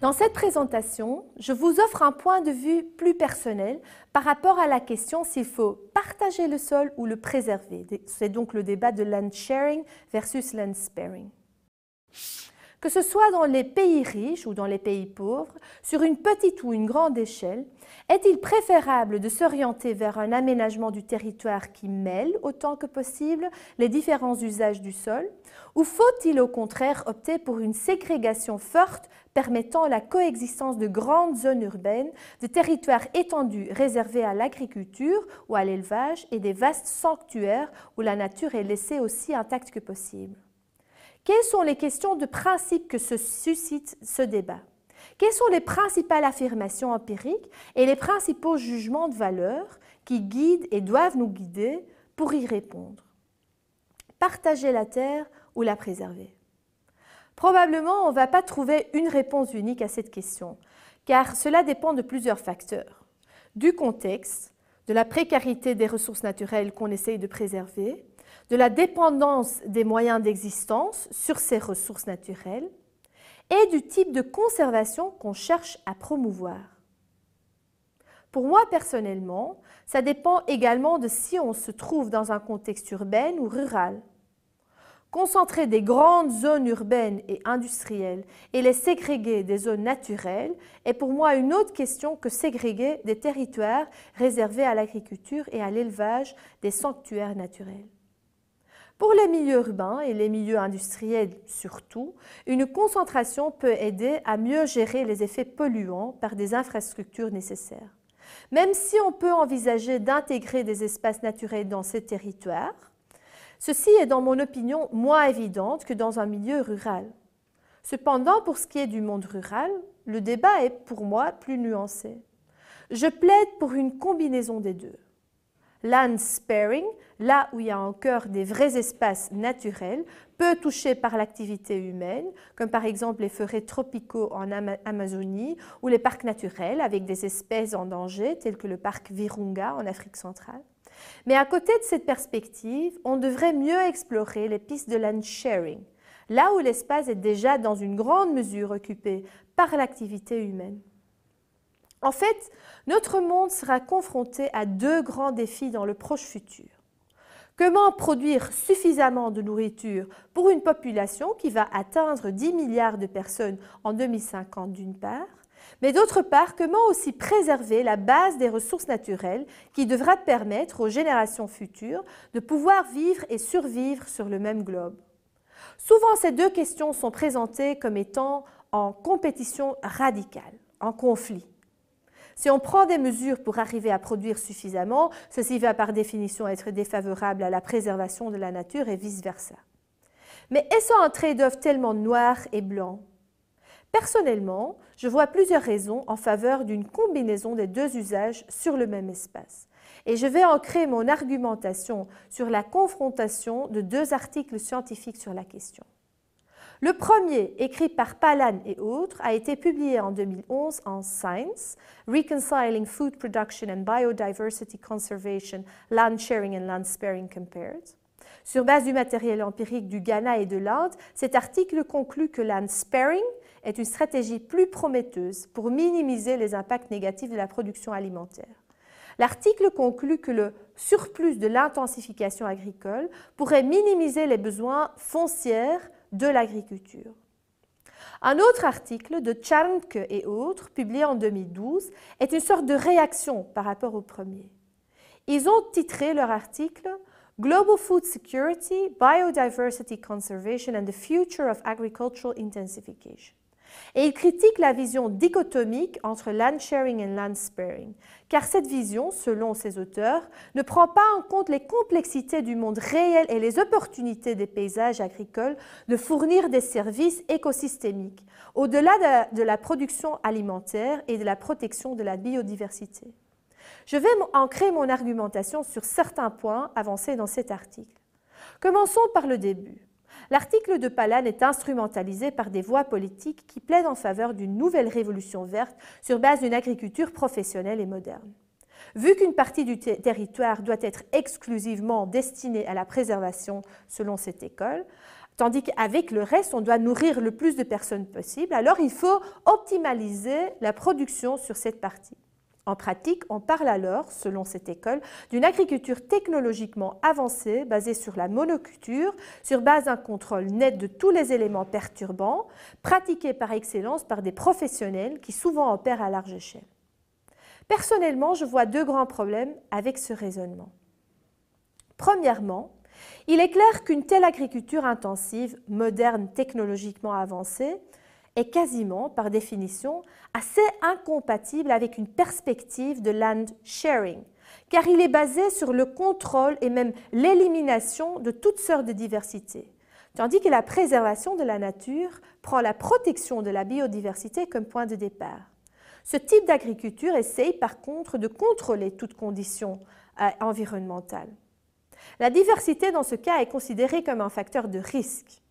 Dans cette présentation, je vous offre un point de vue plus personnel par rapport à la question s'il faut partager le sol ou le préserver. C'est donc le débat de land sharing versus land sparing que ce soit dans les pays riches ou dans les pays pauvres, sur une petite ou une grande échelle, est-il préférable de s'orienter vers un aménagement du territoire qui mêle autant que possible les différents usages du sol ou faut-il au contraire opter pour une ségrégation forte permettant la coexistence de grandes zones urbaines, de territoires étendus réservés à l'agriculture ou à l'élevage et des vastes sanctuaires où la nature est laissée aussi intacte que possible quelles sont les questions de principe que se suscite ce débat Quelles sont les principales affirmations empiriques et les principaux jugements de valeur qui guident et doivent nous guider pour y répondre Partager la Terre ou la préserver Probablement, on ne va pas trouver une réponse unique à cette question, car cela dépend de plusieurs facteurs. Du contexte, de la précarité des ressources naturelles qu'on essaye de préserver, de la dépendance des moyens d'existence sur ces ressources naturelles et du type de conservation qu'on cherche à promouvoir. Pour moi personnellement, ça dépend également de si on se trouve dans un contexte urbain ou rural. Concentrer des grandes zones urbaines et industrielles et les ségréguer des zones naturelles est pour moi une autre question que ségréguer des territoires réservés à l'agriculture et à l'élevage des sanctuaires naturels. Pour les milieux urbains et les milieux industriels surtout, une concentration peut aider à mieux gérer les effets polluants par des infrastructures nécessaires. Même si on peut envisager d'intégrer des espaces naturels dans ces territoires, ceci est dans mon opinion moins évident que dans un milieu rural. Cependant, pour ce qui est du monde rural, le débat est pour moi plus nuancé. Je plaide pour une combinaison des deux land sparing, là où il y a encore des vrais espaces naturels, peu touchés par l'activité humaine, comme par exemple les forêts tropicaux en Amazonie ou les parcs naturels avec des espèces en danger, tels que le parc Virunga en Afrique centrale. Mais à côté de cette perspective, on devrait mieux explorer les pistes de land sharing, là où l'espace est déjà dans une grande mesure occupé par l'activité humaine. En fait, notre monde sera confronté à deux grands défis dans le proche futur. Comment produire suffisamment de nourriture pour une population qui va atteindre 10 milliards de personnes en 2050 d'une part, mais d'autre part, comment aussi préserver la base des ressources naturelles qui devra permettre aux générations futures de pouvoir vivre et survivre sur le même globe Souvent, ces deux questions sont présentées comme étant en compétition radicale, en conflit. Si on prend des mesures pour arriver à produire suffisamment, ceci va par définition être défavorable à la préservation de la nature et vice-versa. Mais est-ce un trade-off tellement noir et blanc Personnellement, je vois plusieurs raisons en faveur d'une combinaison des deux usages sur le même espace. Et je vais ancrer mon argumentation sur la confrontation de deux articles scientifiques sur la question. Le premier, écrit par Palan et autres, a été publié en 2011 en Science, Reconciling Food Production and Biodiversity Conservation, Land Sharing and Land Sparing Compared. Sur base du matériel empirique du Ghana et de l'Inde, cet article conclut que land sparing est une stratégie plus prometteuse pour minimiser les impacts négatifs de la production alimentaire. L'article conclut que le surplus de l'intensification agricole pourrait minimiser les besoins foncières de l'agriculture. Un autre article de Charnke et autres, publié en 2012, est une sorte de réaction par rapport au premier. Ils ont titré leur article Global Food Security, Biodiversity Conservation and the Future of Agricultural Intensification. Et il critique la vision dichotomique entre land sharing et land sparing, car cette vision, selon ses auteurs, ne prend pas en compte les complexités du monde réel et les opportunités des paysages agricoles de fournir des services écosystémiques, au-delà de, de la production alimentaire et de la protection de la biodiversité. Je vais ancrer mon argumentation sur certains points avancés dans cet article. Commençons par le début. L'article de Palan est instrumentalisé par des voix politiques qui plaident en faveur d'une nouvelle révolution verte sur base d'une agriculture professionnelle et moderne. Vu qu'une partie du territoire doit être exclusivement destinée à la préservation selon cette école, tandis qu'avec le reste, on doit nourrir le plus de personnes possible, alors il faut optimaliser la production sur cette partie. En pratique, on parle alors, selon cette école, d'une agriculture technologiquement avancée basée sur la monoculture, sur base d'un contrôle net de tous les éléments perturbants, pratiquée par excellence par des professionnels qui souvent opèrent à large échelle. Personnellement, je vois deux grands problèmes avec ce raisonnement. Premièrement, il est clair qu'une telle agriculture intensive, moderne, technologiquement avancée, est quasiment, par définition, assez incompatible avec une perspective de land sharing, car il est basé sur le contrôle et même l'élimination de toutes sortes de diversité, tandis que la préservation de la nature prend la protection de la biodiversité comme point de départ. Ce type d'agriculture essaye par contre de contrôler toutes conditions euh, environnementales. La diversité dans ce cas est considérée comme un facteur de risque.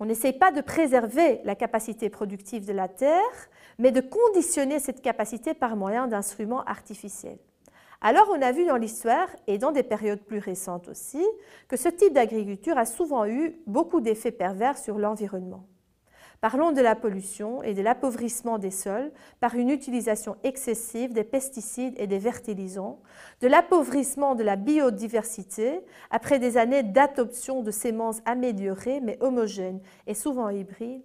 On n'essaye pas de préserver la capacité productive de la Terre, mais de conditionner cette capacité par moyen d'instruments artificiels. Alors on a vu dans l'histoire, et dans des périodes plus récentes aussi, que ce type d'agriculture a souvent eu beaucoup d'effets pervers sur l'environnement. Parlons de la pollution et de l'appauvrissement des sols par une utilisation excessive des pesticides et des fertilisants, de l'appauvrissement de la biodiversité après des années d'adoption de semences améliorées mais homogènes et souvent hybrides,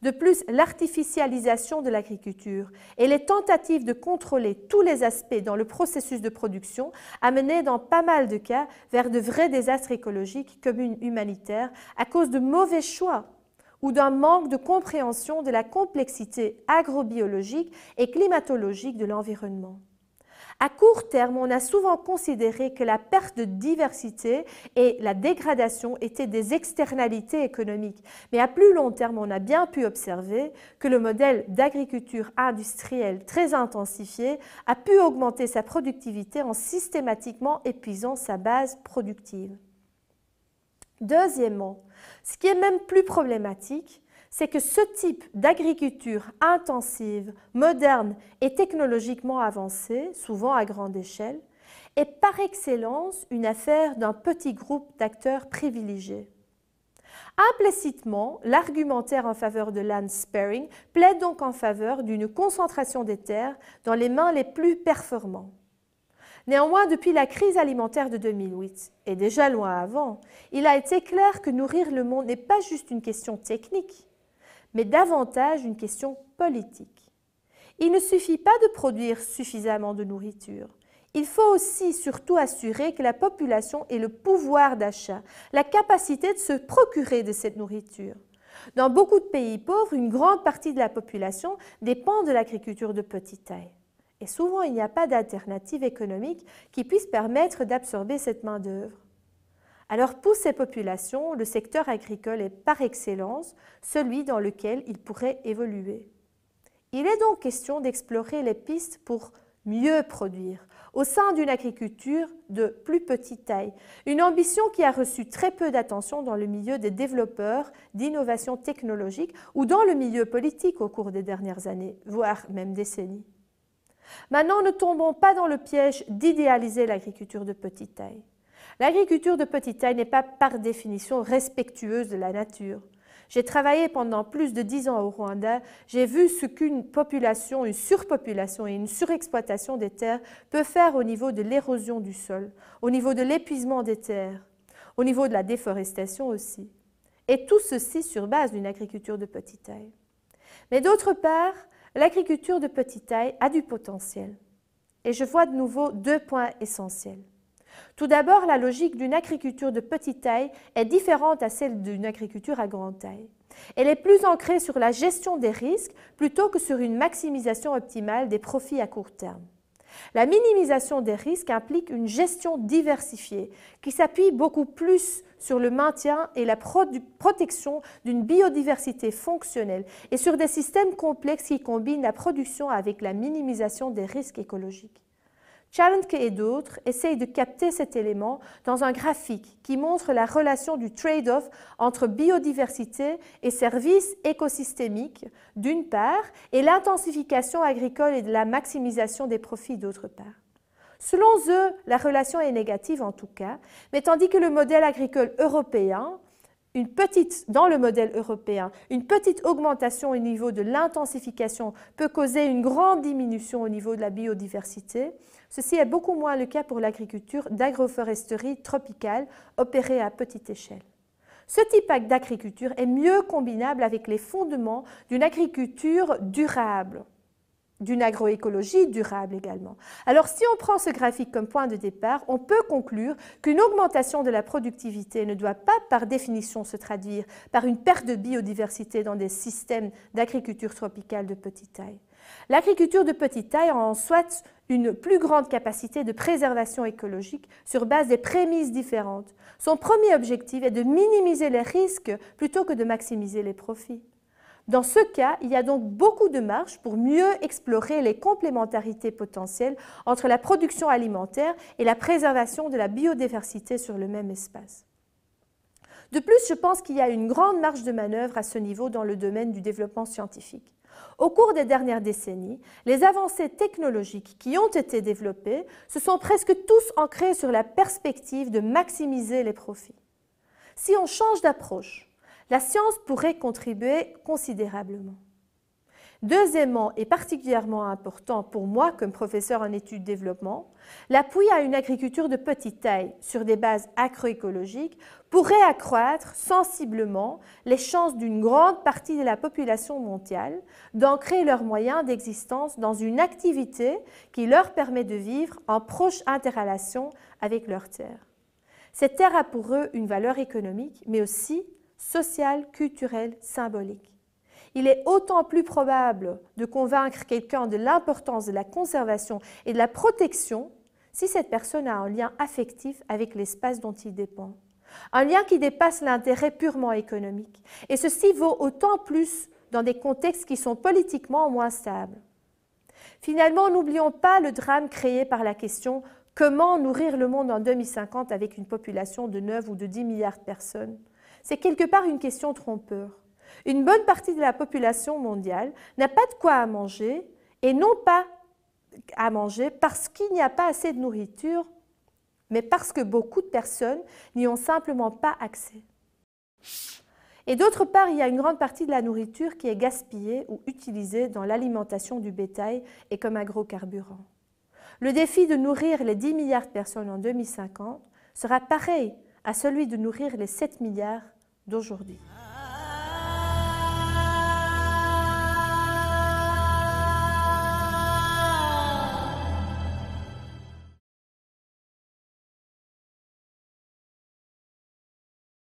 de plus, l'artificialisation de l'agriculture et les tentatives de contrôler tous les aspects dans le processus de production amenaient dans pas mal de cas vers de vrais désastres écologiques, communes humanitaires, à cause de mauvais choix ou d'un manque de compréhension de la complexité agrobiologique et climatologique de l'environnement. À court terme, on a souvent considéré que la perte de diversité et la dégradation étaient des externalités économiques, mais à plus long terme, on a bien pu observer que le modèle d'agriculture industrielle très intensifié a pu augmenter sa productivité en systématiquement épuisant sa base productive. Deuxièmement, ce qui est même plus problématique, c'est que ce type d'agriculture intensive, moderne et technologiquement avancée, souvent à grande échelle, est par excellence une affaire d'un petit groupe d'acteurs privilégiés. Implicitement, l'argumentaire en faveur de land sparing plaide donc en faveur d'une concentration des terres dans les mains les plus performantes. Néanmoins, depuis la crise alimentaire de 2008, et déjà loin avant, il a été clair que nourrir le monde n'est pas juste une question technique, mais davantage une question politique. Il ne suffit pas de produire suffisamment de nourriture. Il faut aussi surtout assurer que la population ait le pouvoir d'achat, la capacité de se procurer de cette nourriture. Dans beaucoup de pays pauvres, une grande partie de la population dépend de l'agriculture de petite taille. Et souvent, il n'y a pas d'alternative économique qui puisse permettre d'absorber cette main-d'œuvre. Alors pour ces populations, le secteur agricole est par excellence celui dans lequel ils pourraient évoluer. Il est donc question d'explorer les pistes pour mieux produire au sein d'une agriculture de plus petite taille, une ambition qui a reçu très peu d'attention dans le milieu des développeurs d'innovation technologique ou dans le milieu politique au cours des dernières années, voire même décennies. Maintenant, ne tombons pas dans le piège d'idéaliser l'agriculture de petite taille. L'agriculture de petite taille n'est pas par définition respectueuse de la nature. J'ai travaillé pendant plus de dix ans au Rwanda, j'ai vu ce qu'une population, une surpopulation et une surexploitation des terres peut faire au niveau de l'érosion du sol, au niveau de l'épuisement des terres, au niveau de la déforestation aussi. Et tout ceci sur base d'une agriculture de petite taille. Mais d'autre part, l'agriculture de petite taille a du potentiel. Et je vois de nouveau deux points essentiels. Tout d'abord, la logique d'une agriculture de petite taille est différente à celle d'une agriculture à grande taille. Elle est plus ancrée sur la gestion des risques plutôt que sur une maximisation optimale des profits à court terme. La minimisation des risques implique une gestion diversifiée qui s'appuie beaucoup plus sur le maintien et la protection d'une biodiversité fonctionnelle et sur des systèmes complexes qui combinent la production avec la minimisation des risques écologiques. Chalentke et d'autres essayent de capter cet élément dans un graphique qui montre la relation du trade-off entre biodiversité et services écosystémiques d'une part et l'intensification agricole et la maximisation des profits d'autre part. Selon eux, la relation est négative en tout cas, mais tandis que le modèle agricole européen, une petite, dans le modèle européen, une petite augmentation au niveau de l'intensification peut causer une grande diminution au niveau de la biodiversité. Ceci est beaucoup moins le cas pour l'agriculture d'agroforesterie tropicale opérée à petite échelle. Ce type d'agriculture est mieux combinable avec les fondements d'une agriculture durable d'une agroécologie durable également. Alors si on prend ce graphique comme point de départ, on peut conclure qu'une augmentation de la productivité ne doit pas par définition se traduire par une perte de biodiversité dans des systèmes d'agriculture tropicale de petite taille. L'agriculture de petite taille a en soi une plus grande capacité de préservation écologique sur base des prémices différentes. Son premier objectif est de minimiser les risques plutôt que de maximiser les profits. Dans ce cas, il y a donc beaucoup de marge pour mieux explorer les complémentarités potentielles entre la production alimentaire et la préservation de la biodiversité sur le même espace. De plus, je pense qu'il y a une grande marge de manœuvre à ce niveau dans le domaine du développement scientifique. Au cours des dernières décennies, les avancées technologiques qui ont été développées se sont presque tous ancrées sur la perspective de maximiser les profits. Si on change d'approche, la science pourrait contribuer considérablement. Deuxièmement, et particulièrement important pour moi comme professeur en études développement, l'appui à une agriculture de petite taille sur des bases agroécologiques pourrait accroître sensiblement les chances d'une grande partie de la population mondiale d'ancrer leurs moyens d'existence dans une activité qui leur permet de vivre en proche interrelation avec leur terre. Cette terre a pour eux une valeur économique, mais aussi social, culturel, symbolique. Il est autant plus probable de convaincre quelqu'un de l'importance de la conservation et de la protection si cette personne a un lien affectif avec l'espace dont il dépend. Un lien qui dépasse l'intérêt purement économique. Et ceci vaut autant plus dans des contextes qui sont politiquement moins stables. Finalement, n'oublions pas le drame créé par la question comment nourrir le monde en 2050 avec une population de 9 ou de 10 milliards de personnes c'est quelque part une question trompeur. Une bonne partie de la population mondiale n'a pas de quoi à manger et non pas à manger parce qu'il n'y a pas assez de nourriture, mais parce que beaucoup de personnes n'y ont simplement pas accès. Et d'autre part, il y a une grande partie de la nourriture qui est gaspillée ou utilisée dans l'alimentation du bétail et comme agrocarburant. Le défi de nourrir les 10 milliards de personnes en 2050 sera pareil à celui de nourrir les 7 milliards d'aujourd'hui.